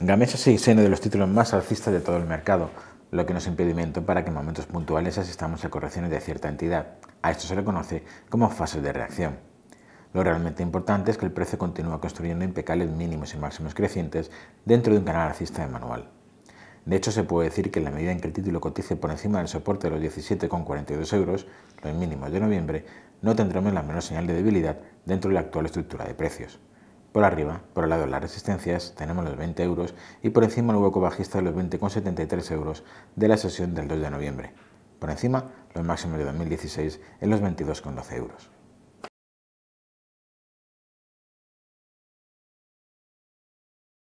Gamesa sigue siendo de los títulos más alcistas de todo el mercado, lo que nos es impedimento para que en momentos puntuales asistamos a correcciones de cierta entidad. A esto se le conoce como fases de reacción. Lo realmente importante es que el precio continúa construyendo impecables mínimos y máximos crecientes dentro de un canal alcista de manual. De hecho, se puede decir que en la medida en que el título cotice por encima del soporte de los 17,42 euros, los mínimos de noviembre, no tendremos la menor señal de debilidad dentro de la actual estructura de precios. Por arriba, por el lado de las resistencias, tenemos los 20 euros y por encima el hueco bajista de los 20,73 euros de la sesión del 2 de noviembre. Por encima, los máximos de 2016 en los 22,12 euros.